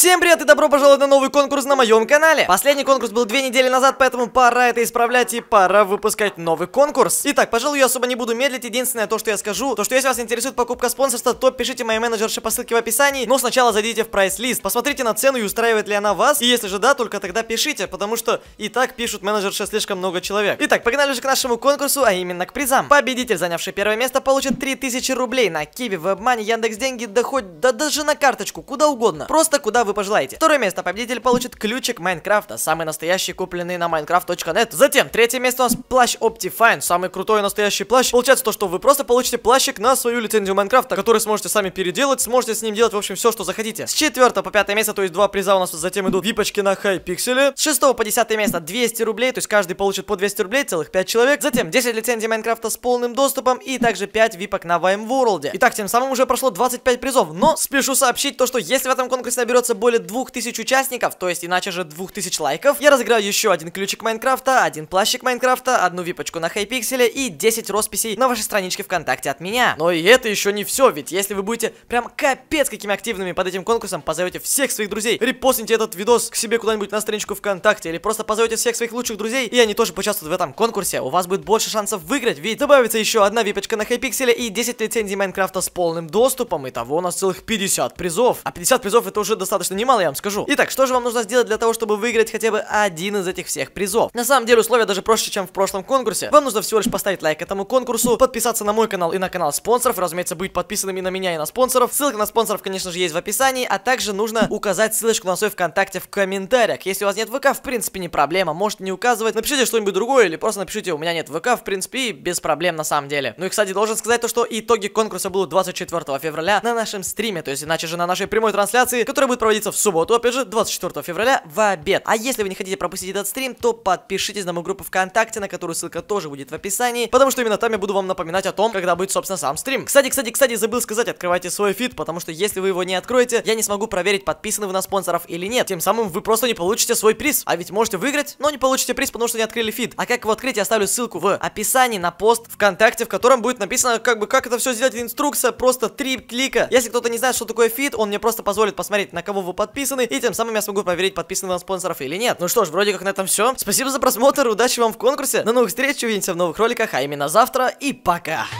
Всем привет и добро пожаловать на новый конкурс на моем канале. Последний конкурс был две недели назад, поэтому пора это исправлять и пора выпускать новый конкурс. Итак, пожалуй, я особо не буду медлить. Единственное то, что я скажу, то, что если вас интересует покупка спонсорства, то пишите моей менеджерше по ссылке в описании, но сначала зайдите в прайс-лист, посмотрите на цену и устраивает ли она вас, и если же да, только тогда пишите, потому что и так пишут менеджерше слишком много человек. Итак, погнали же к нашему конкурсу, а именно к призам. Победитель, занявший первое место, получит 3000 рублей на Киви, Вебмани, Яндекс Деньги, да хоть, да даже на карточку, куда угодно. Просто куда вы вы пожелаете. Второе место победитель получит ключик Майнкрафта, самый настоящий, купленный на minecraft.net. Затем, третье место у нас плащ Optifine, самый крутой настоящий плащ. Получается то, что вы просто получите плащик на свою лицензию Майнкрафта, который сможете сами переделать, сможете с ним делать, в общем, все, что захотите. С четвертого по пятое место, то есть два приза у нас затем идут випочки на хайпикселе. С шестого по 10 место 200 рублей, то есть каждый получит по 200 рублей, целых 5 человек. Затем 10 лицензий Майнкрафта с полным доступом и также 5 випок на Ваймворлде. Итак, тем самым уже прошло 25 призов, но спешу сообщить то, что если в этом конкурсе наберется более 2000 участников, то есть иначе же 2000 лайков, я разыграю еще один ключик Майнкрафта, один плащик Майнкрафта, одну випочку на Хайпикселе и 10 росписей на вашей страничке ВКонтакте от меня. Но и это еще не все, ведь если вы будете прям капец какими активными под этим конкурсом, позовете всех своих друзей, репостните этот видос к себе куда-нибудь на страничку ВКонтакте или просто позовете всех своих лучших друзей, и они тоже поучаствуют в этом конкурсе, у вас будет больше шансов выиграть, ведь добавится еще одна випочка на Хайпикселе и 10 лицензий Майнкрафта с полным доступом, и того у нас целых 50 призов. А 50 призов это уже достаточно конечно, немало, я вам скажу. Итак, что же вам нужно сделать для того, чтобы выиграть хотя бы один из этих всех призов? На самом деле, условия даже проще, чем в прошлом конкурсе. Вам нужно всего лишь поставить лайк этому конкурсу, подписаться на мой канал и на канал спонсоров, разумеется, быть подписанным и на меня, и на спонсоров. Ссылка на спонсоров, конечно же, есть в описании, а также нужно указать ссылочку на свой ВКонтакте в комментариях. Если у вас нет ВК, в принципе, не проблема, можете не указывать. Напишите что-нибудь другое или просто напишите, у меня нет ВК, в принципе, и без проблем на самом деле. Ну и, кстати, должен сказать то, что итоги конкурса будут 24 февраля на нашем стриме, то есть иначе же на нашей прямой трансляции, которая будет проводиться состоится в субботу, опять же, 24 февраля в обед. А если вы не хотите пропустить этот стрим, то подпишитесь на мою группу ВКонтакте, на которую ссылка тоже будет в описании, потому что именно там я буду вам напоминать о том, когда будет, собственно, сам стрим. Кстати, кстати, кстати, забыл сказать, открывайте свой фид, потому что если вы его не откроете, я не смогу проверить, подписаны вы на спонсоров или нет. Тем самым вы просто не получите свой приз. А ведь можете выиграть, но не получите приз, потому что не открыли фид. А как его открыть, я оставлю ссылку в описании на пост ВКонтакте, в котором будет написано, как бы, как это все сделать, инструкция, просто три клика. Если кто-то не знает, что такое фид, он мне просто позволит посмотреть, на кого кого вы подписаны, и тем самым я смогу проверить, подписаны вам спонсоров или нет. Ну что ж, вроде как на этом все. Спасибо за просмотр, удачи вам в конкурсе, до новых встреч, увидимся в новых роликах, а именно завтра, и пока!